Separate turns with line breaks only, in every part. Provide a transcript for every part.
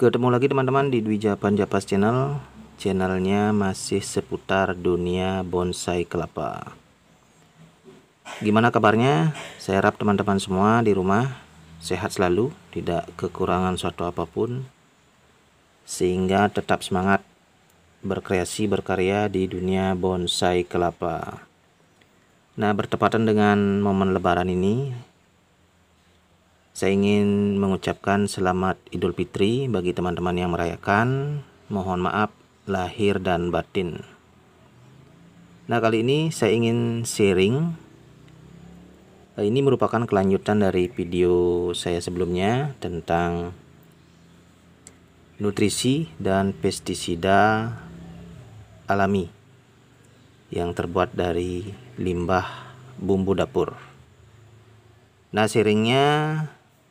Ketemu lagi teman-teman di Dwi Japan Japas Channel. Channelnya masih seputar dunia bonsai kelapa. Gimana kabarnya? Saya harap teman-teman semua di rumah sehat selalu, tidak kekurangan suatu apapun, sehingga tetap semangat berkreasi berkarya di dunia bonsai kelapa. Nah, bertepatan dengan momen lebaran ini, saya ingin mengucapkan selamat Idul Fitri bagi teman-teman yang merayakan. Mohon maaf lahir dan batin. Nah, kali ini saya ingin sharing. Eh, ini merupakan kelanjutan dari video saya sebelumnya tentang nutrisi dan pestisida alami yang terbuat dari limbah bumbu dapur. Nah, sharingnya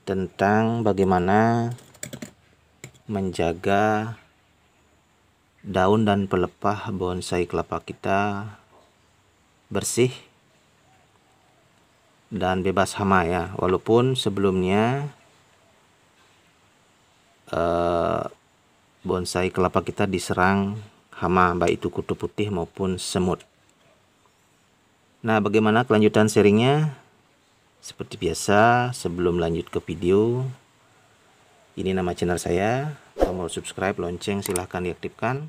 tentang bagaimana menjaga daun dan pelepah bonsai kelapa kita bersih dan bebas hama ya walaupun sebelumnya eh, bonsai kelapa kita diserang hama baik itu kutu putih maupun semut nah bagaimana kelanjutan seringnya seperti biasa, sebelum lanjut ke video, ini nama channel saya, tombol subscribe, lonceng silahkan diaktifkan,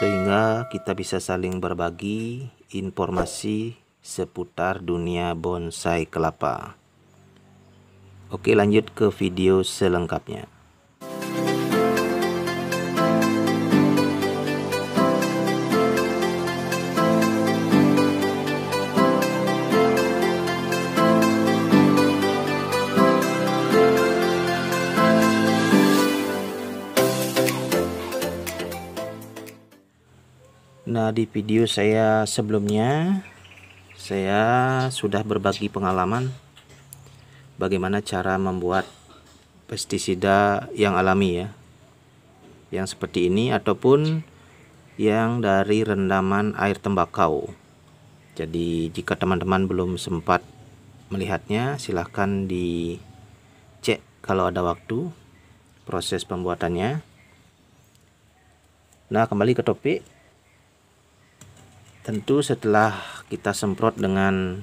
sehingga kita bisa saling berbagi informasi seputar dunia bonsai kelapa. Oke lanjut ke video selengkapnya. di video saya sebelumnya saya sudah berbagi pengalaman bagaimana cara membuat pestisida yang alami ya yang seperti ini ataupun yang dari rendaman air tembakau jadi jika teman-teman belum sempat melihatnya silahkan dicek kalau ada waktu proses pembuatannya nah kembali ke topik tentu setelah kita semprot dengan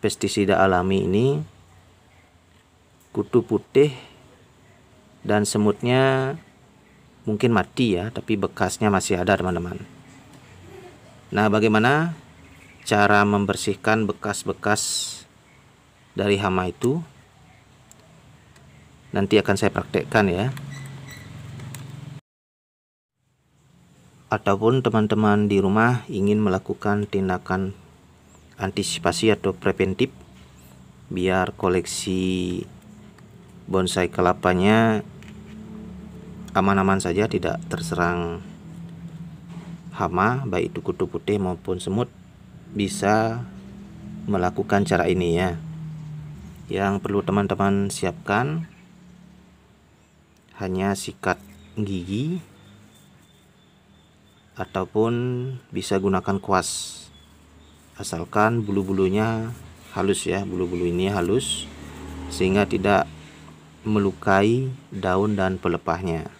pestisida alami ini kutu putih dan semutnya mungkin mati ya tapi bekasnya masih ada teman-teman nah bagaimana cara membersihkan bekas-bekas dari hama itu nanti akan saya praktekkan ya ataupun teman-teman di rumah ingin melakukan tindakan antisipasi atau preventif biar koleksi bonsai kelapanya aman-aman saja tidak terserang hama baik itu kutu putih maupun semut bisa melakukan cara ini ya yang perlu teman-teman siapkan hanya sikat gigi ataupun bisa gunakan kuas asalkan bulu-bulunya halus ya bulu-bulu ini halus sehingga tidak melukai daun dan pelepahnya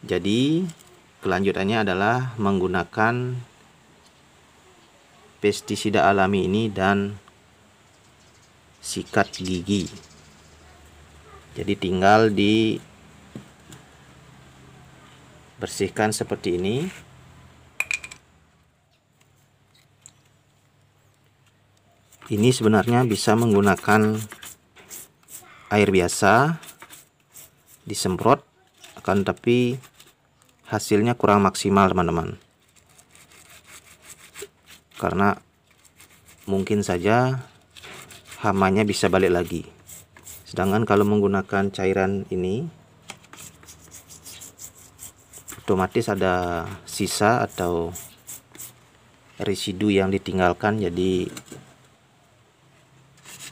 jadi kelanjutannya adalah menggunakan pestisida alami ini dan sikat gigi jadi tinggal di bersihkan seperti ini ini sebenarnya bisa menggunakan air biasa disemprot akan tapi hasilnya kurang maksimal teman-teman karena mungkin saja hamanya bisa balik lagi sedangkan kalau menggunakan cairan ini otomatis ada sisa atau residu yang ditinggalkan jadi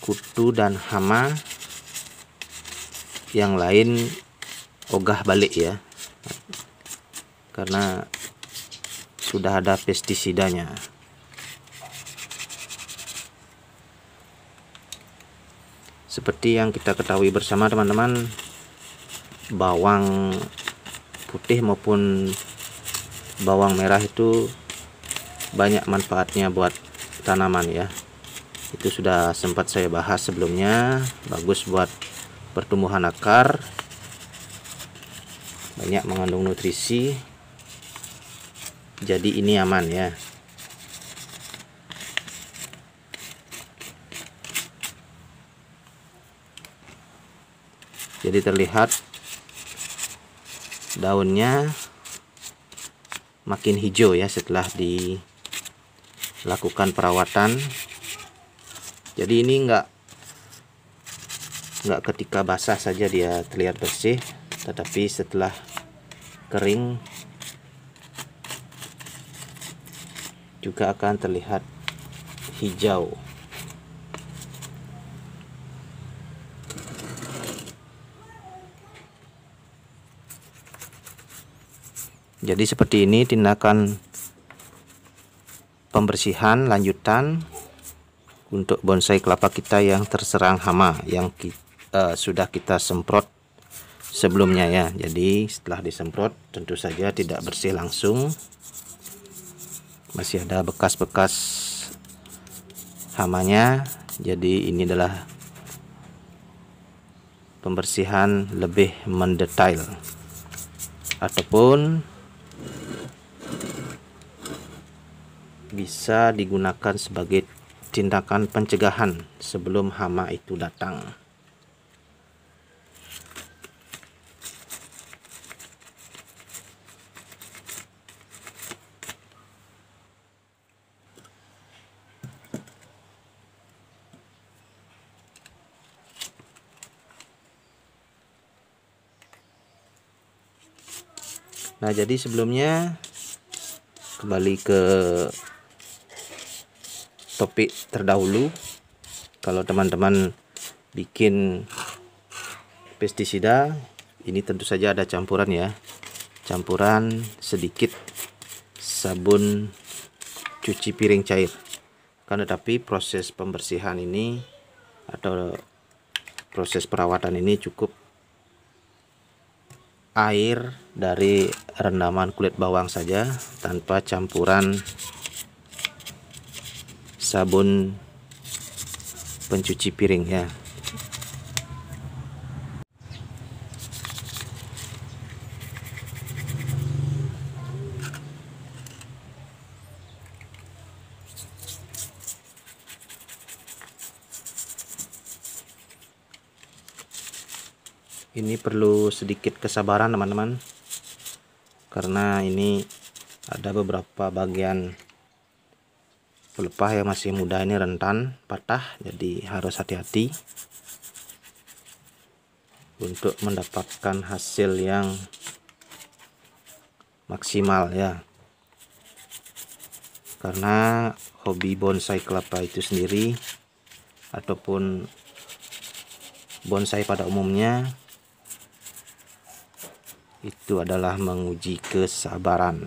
kutu dan hama yang lain ogah balik ya karena sudah ada pestisidanya seperti yang kita ketahui bersama teman-teman bawang putih maupun bawang merah itu banyak manfaatnya buat tanaman ya itu sudah sempat saya bahas sebelumnya bagus buat pertumbuhan akar banyak mengandung nutrisi jadi ini aman ya jadi terlihat daunnya makin hijau ya setelah dilakukan perawatan jadi ini enggak enggak ketika basah saja dia terlihat bersih tetapi setelah kering juga akan terlihat hijau jadi seperti ini tindakan pembersihan lanjutan untuk bonsai kelapa kita yang terserang hama yang kita, uh, eh, sudah kita semprot sebelumnya ya jadi setelah disemprot tentu saja tidak bersih langsung masih ada bekas-bekas hamanya jadi ini adalah pembersihan lebih mendetail ataupun bisa digunakan sebagai tindakan pencegahan sebelum hama itu datang. Nah, jadi sebelumnya kembali ke topik terdahulu kalau teman-teman bikin pestisida ini tentu saja ada campuran ya campuran sedikit sabun cuci piring cair Karena tapi proses pembersihan ini atau proses perawatan ini cukup air dari rendaman kulit bawang saja tanpa campuran sabun pencuci piring ya ini perlu sedikit kesabaran teman-teman karena ini ada beberapa bagian pelepah yang masih muda ini rentan patah jadi harus hati-hati untuk mendapatkan hasil yang maksimal ya karena hobi bonsai kelapa itu sendiri ataupun bonsai pada umumnya itu adalah menguji kesabaran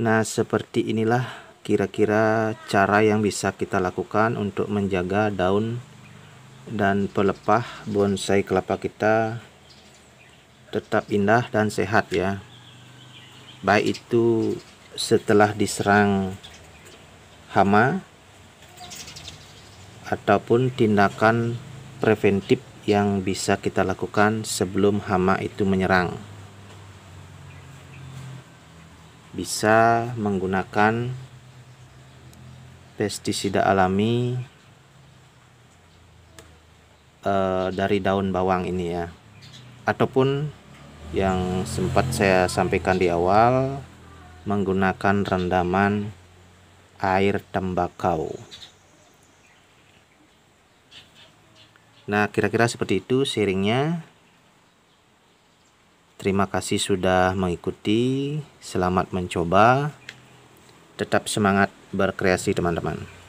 Nah seperti inilah kira-kira cara yang bisa kita lakukan untuk menjaga daun dan pelepah bonsai kelapa kita tetap indah dan sehat ya baik itu setelah diserang hama ataupun tindakan preventif yang bisa kita lakukan sebelum hama itu menyerang bisa menggunakan pestisida alami uh, dari daun bawang ini ya ataupun yang sempat saya sampaikan di awal menggunakan rendaman air tembakau nah kira-kira seperti itu sharingnya Terima kasih sudah mengikuti. Selamat mencoba. Tetap semangat berkreasi, teman-teman.